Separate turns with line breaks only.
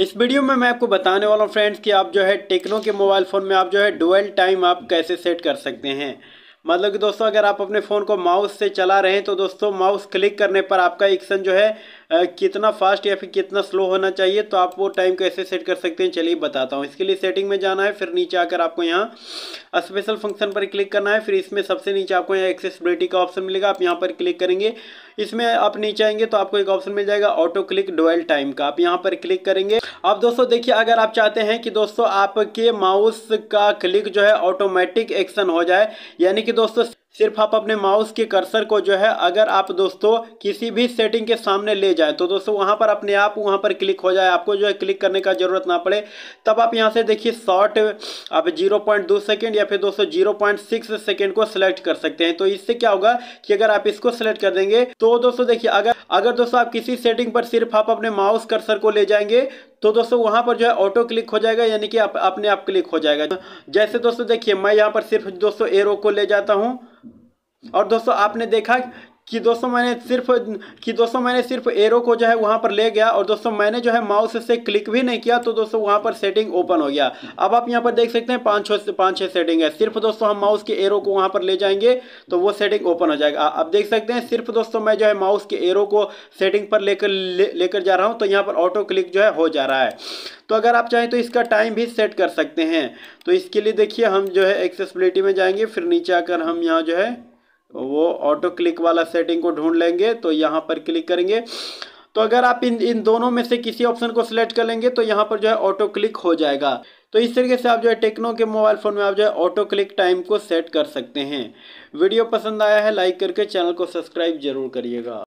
इस वीडियो में मैं आपको बताने वाला हूँ फ्रेंड्स कि आप जो है टेक्नो के मोबाइल फ़ोन में आप जो है डुअल टाइम आप कैसे सेट कर सकते हैं मतलब कि दोस्तों अगर आप अपने फ़ोन को माउस से चला रहे हैं तो दोस्तों माउस क्लिक करने पर आपका एक्शन जो है कितना फास्ट या फिर कितना स्लो होना चाहिए तो आप वो टाइम कैसे सेट कर सकते हैं चलिए बताता हूँ इसके लिए सेटिंग में जाना है फिर नीचे आकर आपको यहाँ स्पेशल फंक्शन पर क्लिक करना है फिर इसमें सबसे नीचे आपको यहाँ एक्सेसिबिलिटी का ऑप्शन मिलेगा आप यहाँ पर क्लिक करेंगे इसमें आप नीचे आएंगे तो आपको एक ऑप्शन मिल जाएगा ऑटो क्लिक डोल टाइम का आप यहाँ पर क्लिक करेंगे अब दोस्तों देखिए अगर आप चाहते हैं कि दोस्तों आपके माउस का क्लिक जो है ऑटोमेटिक एक्शन हो जाए यानी कि दोस्तों सिर्फ आप अपने माउस के कर्सर को जो है अगर आप दोस्तों किसी भी सेटिंग के सामने ले जाए तो दोस्तों वहां पर अपने आप वहां पर क्लिक हो जाए आपको जो है क्लिक करने का ज़रूरत ना पड़े तब आप यहां से देखिए शॉर्ट आप जीरो पॉइंट दो सेकेंड या फिर दोस्तों जीरो पॉइंट सिक्स सेकेंड को सिलेक्ट कर सकते हैं तो इससे क्या होगा कि अगर आप इसको सिलेक्ट कर देंगे तो दोस्तों देखिए अगर अगर दोस्तों आप किसी सेटिंग पर सिर्फ आप अपने माउस कर्सर को ले जाएंगे तो दोस्तों वहाँ पर जो है ऑटो क्लिक हो जाएगा यानी कि आप अपने आप क्लिक हो जाएगा जैसे दोस्तों देखिए मैं यहाँ पर सिर्फ दोस्तों एरो को ले जाता हूँ और दोस्तों आपने देखा कि दोस्तों मैंने सिर्फ कि दोस्तों मैंने सिर्फ एरो को जो है वहाँ पर ले गया और दोस्तों मैंने जो है माउस से क्लिक भी नहीं किया तो दोस्तों वहाँ पर सेटिंग ओपन हो गया अब आप यहाँ पर देख सकते हैं पाँच छः पाँच छः सेटिंग है सिर्फ दोस्तों हम माउस के एरो को वहाँ पर ले जाएंगे तो वो सेटिंग ओपन हो जाएगा अब देख सकते हैं सिर्फ दोस्तों मैं जो है माउस के एरो को सेटिंग पर लेकर लेकर जा रहा हूँ तो यहाँ पर ऑटो क्लिक जो है हो जा रहा है तो अगर आप चाहें तो इसका टाइम भी सेट कर सकते हैं तो इसके लिए देखिए हम जो है एक्सेसबिलिटी में जाएंगे फिर नीचे आकर हम यहाँ जो है वो ऑटो क्लिक वाला सेटिंग को ढूंढ लेंगे तो यहाँ पर क्लिक करेंगे तो अगर आप इन इन दोनों में से किसी ऑप्शन को सिलेक्ट कर लेंगे तो यहाँ पर जो है ऑटो क्लिक हो जाएगा तो इस तरीके से आप जो है टेक्नो के मोबाइल फ़ोन में आप जो है ऑटो क्लिक टाइम को सेट कर सकते हैं वीडियो पसंद आया है लाइक करके चैनल को सब्सक्राइब जरूर करिएगा